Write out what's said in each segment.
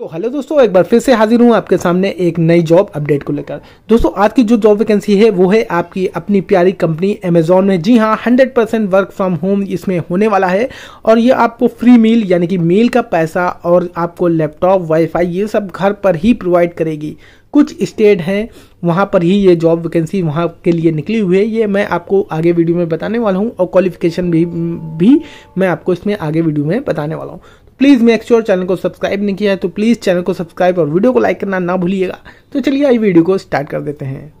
तो हेलो दोस्तों एक बार फिर से हाजिर हूँ आपके सामने एक नई जॉब अपडेट को लेकर दोस्तों आज की जो जॉब वैकेंसी है वो है आपकी अपनी प्यारी कंपनी अमेजोन में जी हाँ 100 परसेंट वर्क फ्रॉम होम इसमें होने वाला है और ये आपको फ्री मील यानी कि मील का पैसा और आपको लैपटॉप वाईफाई ये सब घर पर ही प्रोवाइड करेगी कुछ स्टेट हैं वहाँ पर ही ये जॉब वैकेंसी वहाँ के लिए निकली हुई है ये मैं आपको आगे वीडियो में बताने वाला हूँ और क्वालिफिकेशन भी भी मैं आपको इसमें आगे वीडियो में बताने वाला हूँ प्लीज़ मेक श्योर चैनल को सब्सक्राइब नहीं किया है तो प्लीज़ चैनल को सब्सक्राइब और वीडियो को लाइक करना ना भूलिएगा तो चलिए आई वीडियो को स्टार्ट कर देते हैं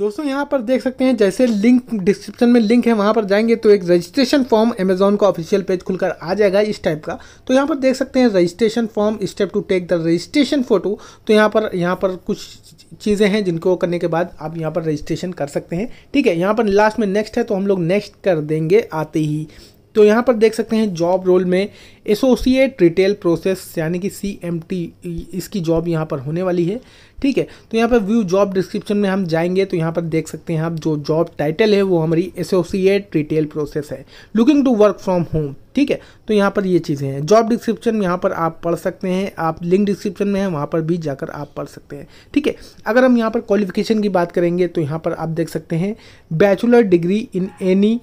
दोस्तों यहाँ पर देख सकते हैं जैसे लिंक डिस्क्रिप्शन में लिंक है वहाँ पर जाएंगे तो एक रजिस्ट्रेशन फॉर्म अमेजोन का ऑफिशियल पेज खुलकर आ जाएगा इस टाइप का तो यहाँ पर देख सकते हैं registration form step two take the registration photo तो यहाँ पर यहाँ पर कुछ चीज़ें हैं जिनको करने के बाद आप यहाँ पर रजिस्ट्रेशन कर सकते हैं ठीक है यहाँ पर लास्ट में नेक्स्ट है तो हम लोग नेक्स्ट कर देंगे आते ही तो यहाँ पर देख सकते हैं जॉब रोल में एसोसिएट रिटेल प्रोसेस यानी कि सी इसकी जॉब यहाँ पर होने वाली है ठीक है तो यहाँ पर व्यू जॉब डिस्क्रिप्शन में हम जाएंगे तो यहाँ पर देख सकते हैं आप जो जॉब टाइटल है वो हमारी एसोसिएट रिटेल प्रोसेस है looking to work from home ठीक है तो यहाँ पर ये चीज़ें हैं जॉब डिस्क्रिप्शन यहाँ पर आप पढ़ सकते हैं आप लिंक डिस्क्रिप्शन में है वहाँ पर भी जाकर आप पढ़ सकते हैं ठीक है अगर हम यहाँ पर क्वालिफिकेशन की बात करेंगे तो यहाँ पर आप देख सकते हैं bachelor degree in any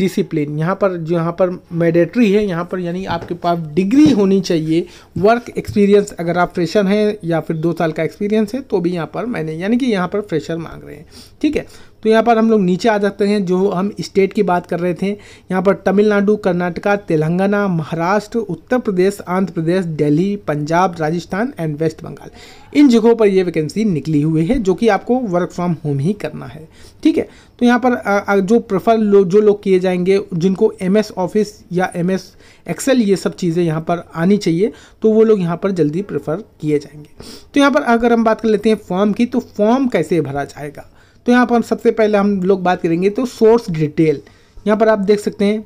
discipline यहाँ पर जो यहाँ पर मैडेटरी है यहाँ पर यानी आपके पास डिग्री होनी चाहिए वर्क एक्सपीरियंस अगर आप फ्रेशर हैं या फिर दो साल का एक्सपीरियंस है तो भी यहाँ पर मैंने यानी कि यहाँ पर फ्रेशर मांग रहे हैं ठीक है तो यहाँ पर हम लोग नीचे आ जाते हैं जो हम स्टेट की बात कर रहे थे यहाँ पर तमिलनाडु कर्नाटका तेलंगाना महाराष्ट्र उत्तर प्रदेश आंध्र प्रदेश दिल्ली पंजाब राजस्थान एंड वेस्ट बंगाल इन जगहों पर ये वैकेंसी निकली हुई है जो कि आपको वर्क फ्रॉम होम ही करना है ठीक है तो यहाँ पर जो प्रेफर लो, जो लोग किए जाएंगे जिनको एम एस ऑफिस या एम एस एक्सेल ये सब चीज़ें यहाँ पर आनी चाहिए तो वो लोग यहाँ पर जल्दी प्रेफर किए जाएंगे तो यहाँ पर अगर हम बात कर लेते हैं फॉर्म की तो फॉर्म कैसे भरा जाएगा तो यहाँ पर सबसे पहले हम लोग बात करेंगे तो सोर्स डिटेल यहाँ पर आप देख सकते हैं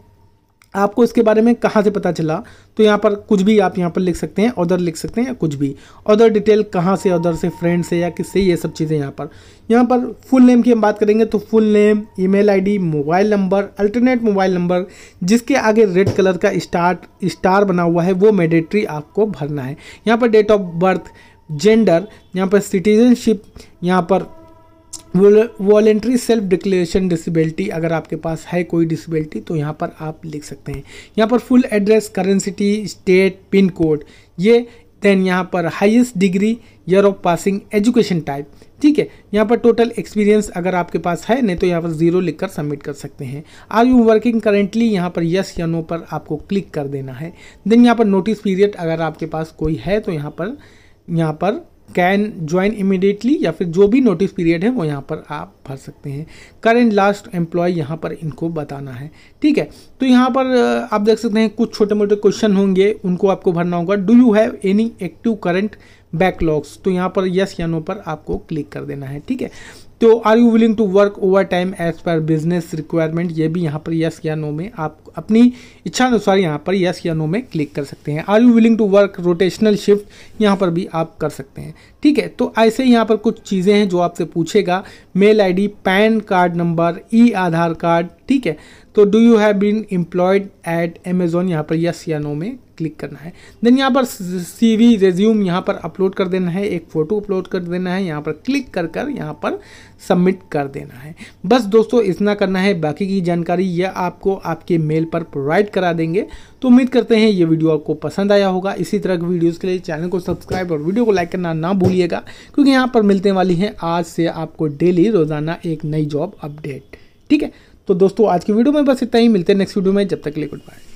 आपको इसके बारे में कहाँ से पता चला तो यहाँ पर कुछ भी आप यहाँ पर लिख सकते हैं ऑर्डर लिख सकते हैं या कुछ भी ऑर्डर डिटेल कहाँ से ऑर्डर से फ्रेंड से या किससे ये सब चीज़ें यहाँ पर यहाँ पर फुल नेम की हम बात करेंगे तो full name email ID mobile number alternate mobile number जिसके आगे रेड कलर का स्टार स्टार बना हुआ है वो मेडिट्री आपको भरना है यहाँ पर डेट ऑफ बर्थ जेंडर यहाँ पर सिटीजनशिप यहाँ पर वॉलेंट्री सेल्फ डिक्लेरेशन डिसेबिलिटी अगर आपके पास है कोई डिसेबिलिटी तो यहाँ पर आप लिख सकते हैं यहाँ पर full address current city state pin code ये देन यहाँ पर highest degree year of passing education type ठीक है यहाँ पर टोटल एक्सपीरियंस अगर आपके पास है नहीं तो यहाँ पर जीरो लिखकर सबमिट कर सकते हैं आर यू वर्किंग करेंटली यहाँ पर यस या नो पर आपको क्लिक कर देना है देन यहाँ पर नोटिस पीरियड अगर आपके पास कोई है तो यहाँ पर यहाँ पर कैन ज्वाइन इमिडिएटली या फिर जो भी नोटिस पीरियड है वो यहाँ पर आप भर सकते हैं करेंट लास्ट एम्प्लॉय यहाँ पर इनको बताना है ठीक है तो यहाँ पर आप देख सकते हैं कुछ छोटे मोटे क्वेश्चन होंगे उनको आपको भरना होगा do you have any active current backlogs तो यहाँ पर यस या नो पर आपको क्लिक कर देना है ठीक है तो are you willing to work overtime as per business requirement ये भी यहाँ पर यस या नो में आप अपनी इच्छा अनुसार यहाँ पर यस या नो में क्लिक कर सकते हैं are you willing to work rotational shift यहाँ पर भी आप कर सकते हैं ठीक है तो ऐसे यहाँ पर कुछ चीज़ें हैं जो आपसे पूछेगा mail ID PAN card number e Aadhaar card ठीक है तो do you have been employed at Amazon यहाँ पर यस या नो में क्लिक करना है देन यहाँ पर सी वी रेज्यूम यहाँ पर अपलोड कर देना है एक फ़ोटो अपलोड कर देना है यहाँ पर क्लिक कर कर यहाँ पर सबमिट कर देना है बस दोस्तों इतना करना है बाकी की जानकारी यह आपको आपके मेल पर प्रोवाइड करा देंगे तो उम्मीद करते हैं ये वीडियो आपको पसंद आया होगा इसी तरह की वीडियोज़ के लिए चैनल को सब्सक्राइब और वीडियो को लाइक करना ना भूलिएगा क्योंकि यहाँ पर मिलने वाली है आज से आपको डेली रोज़ाना एक नई जॉब अपडेट ठीक है तो दोस्तों आज की वीडियो में बस इतना ही मिलते हैं नेक्स्ट वीडियो में जब तक के लिए गुड बाय